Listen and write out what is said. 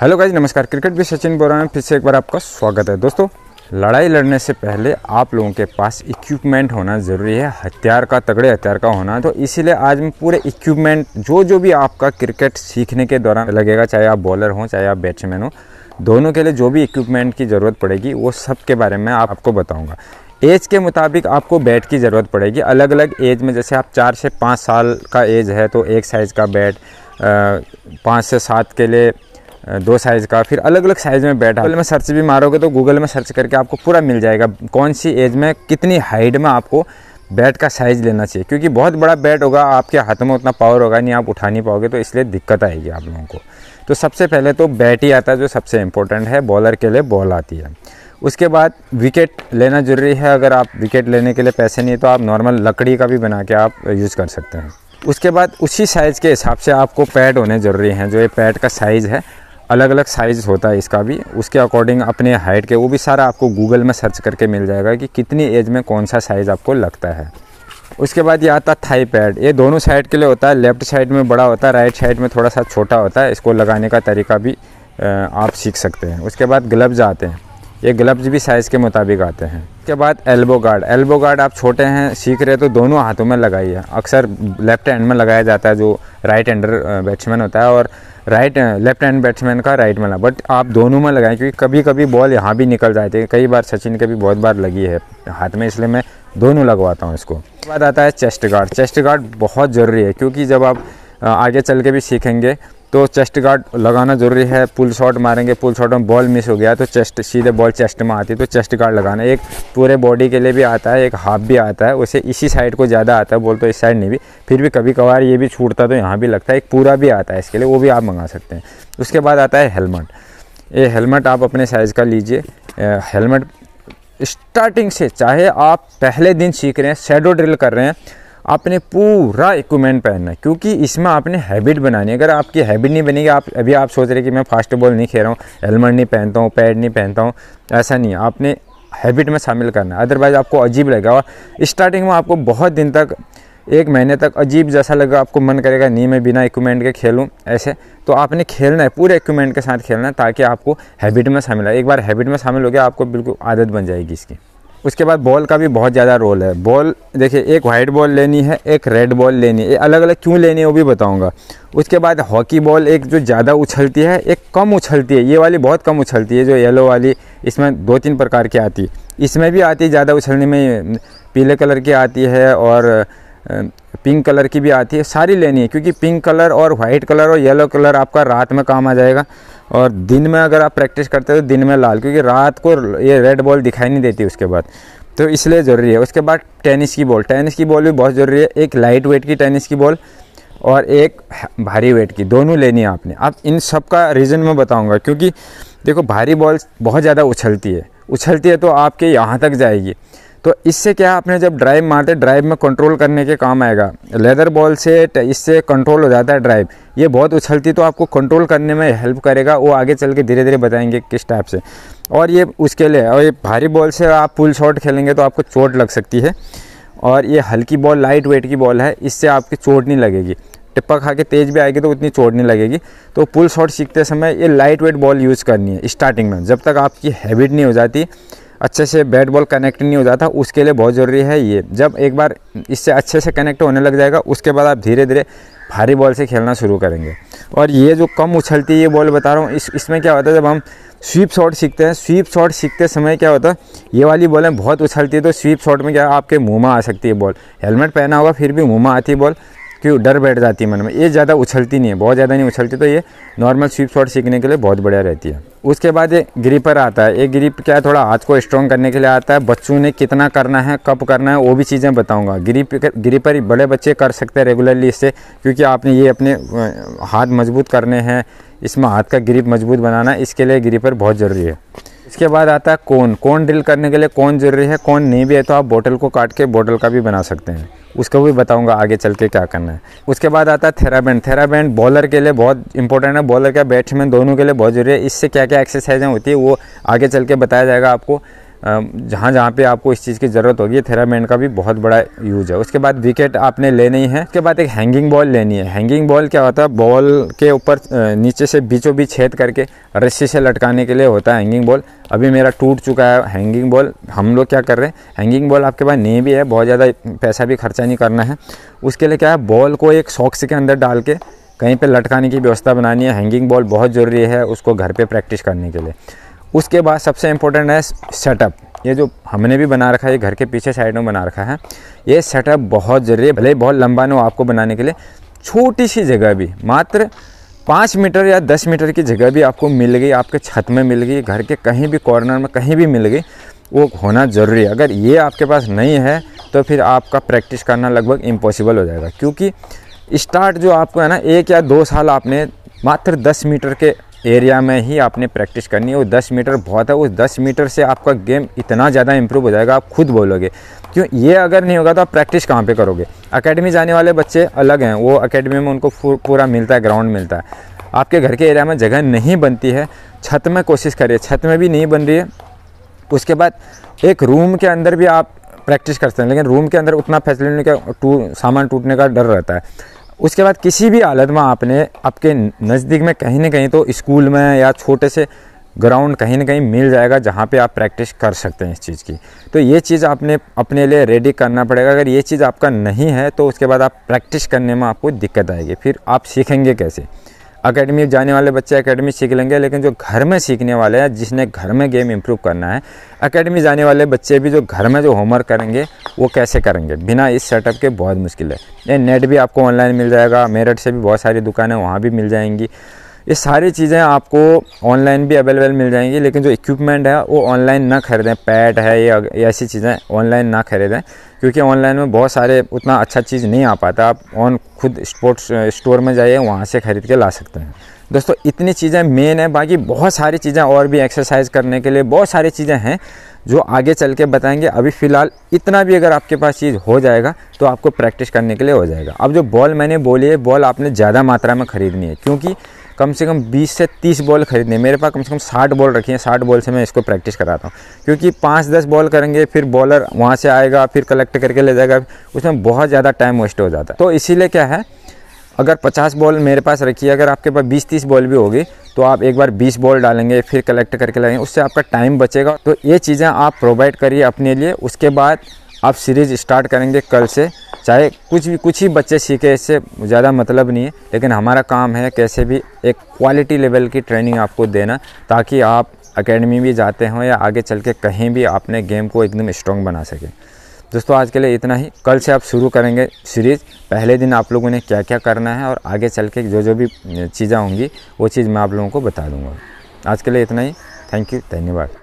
hello guys नमस्कार cricket भी सचिन बोरा में फिर से एक बार आपका स्वागत है दोस्तों लड़ाई लड़ने से पहले आप लोगों के पास इक्विपमेंट होना ज़रूरी है हथियार का तगड़े हथियार का होना तो इसीलिए आज मैं पूरे इक्विपमेंट जो जो भी आपका क्रिकेट सीखने के दौरान लगेगा चाहे आप बॉलर हों चाहे आप बैट्समैन हो दोनों के लिए जो भी इक्विपमेंट की ज़रूरत पड़ेगी वो सब के बारे में आपको बताऊँगा एज के मुताबिक आपको बैट की ज़रूरत पड़ेगी अलग अलग एज में जैसे आप चार से पाँच साल का एज है तो एक साइज़ का बैट पाँच से सात के लिए दो साइज़ का फिर अलग अलग साइज़ में बैठा गूगल में सर्च भी मारोगे तो गूगल में सर्च करके आपको पूरा मिल जाएगा कौन सी एज में कितनी हाइट में आपको बैट का साइज़ लेना चाहिए क्योंकि बहुत बड़ा बैट होगा आपके हाथ में उतना पावर होगा नहीं आप उठा नहीं पाओगे तो इसलिए दिक्कत आएगी आप लोगों को तो सबसे पहले तो बैट ही आता है जो सबसे इम्पोर्टेंट है बॉलर के लिए बॉल आती है उसके बाद विकेट लेना ज़रूरी है अगर आप विकेट लेने के लिए पैसे नहीं तो आप नॉर्मल लकड़ी का भी बना के आप यूज़ कर सकते हैं उसके बाद उसी साइज़ के हिसाब से आपको पैड होने ज़रूरी हैं जो ये पैड का साइज़ है अलग अलग साइज़ होता है इसका भी उसके अकॉर्डिंग अपने हाइट के वो भी सारा आपको गूगल में सर्च करके मिल जाएगा कि कितनी एज में कौन सा साइज़ आपको लगता है उसके बाद ये आता है थाई पैड ये दोनों साइड के लिए होता है लेफ्ट साइड में बड़ा होता है राइट साइड में थोड़ा सा छोटा होता है इसको लगाने का तरीका भी आप सीख सकते हैं उसके बाद ग्लव्स आते हैं ये ग्लव्स भी साइज़ के मुताबिक आते हैं उसके बाद एल्बो गार्ड एल्बो गार्ड आप छोटे हैं सीख रहे तो दोनों हाथों में लगाइए अक्सर लेफ्ट हैंड में लगाया जाता है जो राइट हैंडर बैट्समैन होता है और राइट लेफ्ट हैंड बैट्समैन का राइट में बट आप दोनों में लगाएं क्योंकि कभी कभी बॉल यहाँ भी निकल जाती है कई बार सचिन के भी बहुत बार लगी है हाथ में इसलिए मैं दोनों लगवाता हूँ इसको बाद आता है चेस्ट गार्ड चेस्ट गार्ड बहुत ज़रूरी है क्योंकि जब आप आगे चल के भी सीखेंगे तो चेस्ट गार्ड लगाना ज़रूरी है पुल शॉट मारेंगे पुल शॉट में बॉल मिस हो गया तो चेस्ट सीधे बॉल चेस्ट में आती है तो चेस्ट गार्ड लगाना एक पूरे बॉडी के लिए भी आता है एक हाफ भी आता है उसे इसी साइड को ज़्यादा आता है बोल तो इस साइड नहीं भी फिर भी कभी कभार ये भी छूटता तो यहाँ भी लगता है एक पूरा भी आता है इसके लिए वो भी आप मंगा सकते हैं उसके बाद आता है हेलमेट ये हेलमेट आप अपने साइज़ का लीजिए हेलमेट स्टार्टिंग से चाहे आप पहले दिन सीख रहे हैं शेडो ड्रिल कर रहे हैं आपने पूरा इक्वमेंट पहनना है क्योंकि इसमें आपने हैबिट बनानी है अगर आपकी हैबिट नहीं बनेगी आप अभी आप सोच रहे कि मैं फास्ट बॉल नहीं खेल रहा हूँ हेलमेट नहीं पहनता हूँ पैड नहीं पहनता हूँ ऐसा नहीं है आपने हैबिट में शामिल करना है अदरवाइज़ आपको अजीब लगेगा स्टार्टिंग में आपको बहुत दिन तक एक महीने तक अजीब जैसा लगेगा आपको मन करेगा नहीं मैं बिना इक्विपमेंट के खेलूँ ऐसे तो आपने खेलना है पूरे इक्विपमेंट के साथ खेलना है ताकि आपको हैबिट में शामिल है एक बार हैबिट में शामिल हो गया आपको बिल्कुल आदत बन जाएगी इसकी उसके बाद बॉल का भी बहुत ज़्यादा रोल है बॉल देखिए एक वाइट बॉल लेनी है एक रेड बॉल लेनी है अलग अलग क्यों लेनी है वो भी बताऊंगा उसके बाद हॉकी बॉल एक जो ज़्यादा उछलती है एक कम उछलती है ये वाली बहुत कम उछलती है जो येलो वाली इसमें दो तीन प्रकार की आती है इसमें भी आती है ज़्यादा उछलने में पीले कलर की आती है और पिंक कलर की भी आती है सारी लेनी है क्योंकि पिंक कलर और वाइट कलर और येलो कलर आपका रात में काम आ जाएगा और दिन में अगर आप प्रैक्टिस करते हो तो दिन में लाल क्योंकि रात को ये रेड बॉल दिखाई नहीं देती उसके बाद तो इसलिए ज़रूरी है उसके बाद टेनिस की बॉल टेनिस की बॉल भी बहुत ज़रूरी है एक लाइट वेट की टेनिस की बॉल और एक भारी वेट की दोनों लेनी है आपने अब इन सब का रीज़न मैं बताऊंगा क्योंकि देखो भारी बॉल बहुत ज़्यादा उछलती है उछलती है तो आपके यहाँ तक जाएगी तो इससे क्या आपने जब ड्राइव मारते ड्राइव में कंट्रोल करने के काम आएगा लेदर बॉल से इससे कंट्रोल हो जाता है ड्राइव ये बहुत उछलती तो आपको कंट्रोल करने में हेल्प करेगा वो आगे चल के धीरे धीरे बताएंगे किस टाइप से और ये उसके लिए और ये भारी बॉल से आप पुल शॉट खेलेंगे तो आपको चोट लग सकती है और ये हल्की बॉल लाइट वेट की बॉल है इससे आपकी चोट नहीं लगेगी टिप्पा खा के तेज़ भी आएगी तो उतनी चोट नहीं लगेगी तो पुल शॉट सीखते समय ये लाइट वेट बॉल यूज़ करनी है स्टार्टिंग में जब तक आपकी हैबिट नहीं हो जाती अच्छे से बैट बॉल कनेक्ट नहीं हो जाता उसके लिए बहुत ज़रूरी है ये जब एक बार इससे अच्छे से कनेक्ट होने लग जाएगा उसके बाद आप धीरे धीरे भारी बॉल से खेलना शुरू करेंगे और ये जो कम उछलती है ये बॉल बता रहा हूँ इस इसमें क्या होता है जब हम स्वीप शॉट सीखते हैं स्वीप शॉट सीखते समय क्या होता है ये वाली बॉलें बहुत उछलती है तो स्वीप शॉट में क्या आपके मुँह में आ सकती है बॉल हेलमेट पहना होगा फिर भी मुँह में आती है बॉल कि डर बैठ जाती है मन में ये ज़्यादा उछलती नहीं है बहुत ज़्यादा नहीं उछलती तो ये नॉर्मल स्वीप शॉट सीखने के लिए बहुत बढ़िया रहती है उसके बाद ये ग्रीपर आता है ये ग्रीप क्या है थोड़ा हाथ को स्ट्रॉन्ग करने के लिए आता है बच्चों ने कितना करना है कब करना है वो भी चीज़ें बताऊँगा ग्रीप ग्रीपर बड़े बच्चे कर सकते हैं रेगुलरली इससे क्योंकि आपने ये अपने हाथ मजबूत करने हैं इसमें हाथ का ग्रिप मजबूत बनाना इसके लिए ग्रीपर बहुत ज़रूरी है इसके बाद आता है कौन कौन ड्रिल करने के लिए कौन ज़रूरी है कौन नहीं भी है तो आप बोतल को काट के बोतल का भी बना सकते हैं उसको भी बताऊंगा आगे चल के क्या करना है उसके बाद आता है थेराबैंड थेराबैंड बॉलर के लिए बहुत इंपॉर्टेंट है बॉलर का बैट्समैन दोनों के लिए बहुत ज़रूरी है इससे क्या क्या एक्सरसाइजें होती है वो आगे चल के बताया जाएगा आपको जहाँ जहाँ पे आपको इस चीज़ की ज़रूरत होगी थेरामेंट का भी बहुत बड़ा यूज है उसके बाद विकेट आपने लेनी है उसके बाद एक हैंगिंग बॉल लेनी है हैंगिंग बॉल क्या होता है बॉल के ऊपर नीचे से बीचों बीच छेद करके रस्सी से लटकाने के लिए होता है हैंगिंग बॉल अभी मेरा टूट चुका है हैंगिंग बॉल हम लोग क्या कर रहे हैं हैंगिंग बॉल आपके पास नहीं भी है बहुत ज़्यादा पैसा भी खर्चा नहीं करना है उसके लिए क्या है बॉल को एक सॉक्स के अंदर डाल के कहीं पर लटकाने की व्यवस्था बनानी है हैंगिंग बॉल बहुत ज़रूरी है उसको घर पर प्रैक्टिस करने के लिए उसके बाद सबसे इम्पोर्टेंट है सेटअप ये जो हमने भी बना रखा है घर के पीछे साइड में बना रखा है ये सेटअप बहुत ज़रूरी है भले बहुत लंबा ना हो आपको बनाने के लिए छोटी सी जगह भी मात्र पाँच मीटर या दस मीटर की जगह भी आपको मिल गई आपके छत में मिल गई घर के कहीं भी कॉर्नर में कहीं भी मिल गई वो होना ज़रूरी है अगर ये आपके पास नहीं है तो फिर आपका प्रैक्टिस करना लगभग इम्पॉसिबल हो जाएगा क्योंकि स्टार्ट जो आपको है ना एक या दो साल आपने मात्र दस मीटर के एरिया में ही आपने प्रैक्टिस करनी है वो दस मीटर बहुत है उस दस मीटर से आपका गेम इतना ज़्यादा इंप्रूव हो जाएगा आप खुद बोलोगे क्यों ये अगर नहीं होगा तो आप प्रैक्टिस कहाँ पे करोगे अकेडमी जाने वाले बच्चे अलग हैं वो अकेडमी में उनको पूरा मिलता है ग्राउंड मिलता है आपके घर के एरिया में जगह नहीं बनती है छत में कोशिश करिए छत में भी नहीं बन रही है उसके बाद एक रूम के अंदर भी आप प्रैक्टिस करते हैं लेकिन रूम के अंदर उतना फैसिलिटी का टू सामान टूटने का डर रहता है उसके बाद किसी भी हालत में आपने आपके नज़दीक में कहीं ना कहीं तो स्कूल में या छोटे से ग्राउंड कहीं ना कहीं मिल जाएगा जहाँ पे आप प्रैक्टिस कर सकते हैं इस चीज़ की तो ये चीज़ आपने अपने लिए रेडी करना पड़ेगा अगर ये चीज़ आपका नहीं है तो उसके बाद आप प्रैक्टिस करने में आपको दिक्कत आएगी फिर आप सीखेंगे कैसे अकेडमी जाने वाले बच्चे अकेडमी सीख लेंगे लेकिन जो घर में सीखने वाले हैं जिसने घर में गेम इम्प्रूव करना है अकेडमी जाने वाले बच्चे भी जो घर में जो होमवर्क करेंगे वो कैसे करेंगे बिना इस सेटअप के बहुत मुश्किल है ये नेट भी आपको ऑनलाइन मिल जाएगा मेरठ से भी बहुत सारी दुकानें वहाँ भी मिल जाएंगी ये सारी चीज़ें आपको ऑनलाइन भी अवेलेबल मिल जाएंगी लेकिन जो इक्विपमेंट है वो ऑनलाइन ना खरीदें पैड है या ऐसी चीज़ें ऑनलाइन ना खरीदें क्योंकि ऑनलाइन में बहुत सारे उतना अच्छा चीज़ नहीं आ पाता आप ऑन खुद स्पोर्ट्स स्टोर में जाइए वहाँ से ख़रीद के ला सकते हैं दोस्तों इतनी चीज़ें मेन है बाकी बहुत सारी चीज़ें और भी एक्सरसाइज करने के लिए बहुत सारी चीज़ें हैं जो आगे चल के बताएंगे अभी फ़िलहाल इतना भी अगर आपके पास चीज़ हो जाएगा तो आपको प्रैक्टिस करने के लिए हो जाएगा अब जो बॉल मैंने बोली है बॉल आपने ज़्यादा मात्रा में ख़रीदनी है क्योंकि कम से कम 20 से 30 बॉल खरीदने मेरे पास कम से कम 60 बॉल रखी हैं 60 बॉल से मैं इसको प्रैक्टिस कराता हूँ क्योंकि 5-10 बॉल करेंगे फिर बॉलर वहाँ से आएगा फिर कलेक्ट करके ले जाएगा उसमें बहुत ज़्यादा टाइम वेस्ट हो जाता है तो इसीलिए क्या है अगर 50 बॉल मेरे पास रखी है अगर आपके पास 20-30 बॉल भी होगी तो आप एक बार 20 बॉल डालेंगे फिर कलेक्ट करके लाएंगे उससे आपका टाइम बचेगा तो ये चीज़ें आप प्रोवाइड करिए अपने लिए उसके बाद आप सीरीज़ स्टार्ट करेंगे कल से चाहे कुछ भी कुछ ही बच्चे सीखे इससे ज़्यादा मतलब नहीं है लेकिन हमारा काम है कैसे भी एक क्वालिटी लेवल की ट्रेनिंग आपको देना ताकि आप अकेडमी भी जाते हों या आगे चल के कहीं भी आपने गेम को एकदम स्ट्रॉन्ग बना सकें दोस्तों आज के लिए इतना ही कल से आप शुरू करेंगे सीरीज़ पहले दिन आप लोगों ने क्या क्या करना है और आगे चल के जो जो भी चीज़ें होंगी वो चीज़ मैं आप लोगों को बता दूंगा आज के लिए इतना ही थैंक यू धन्यवाद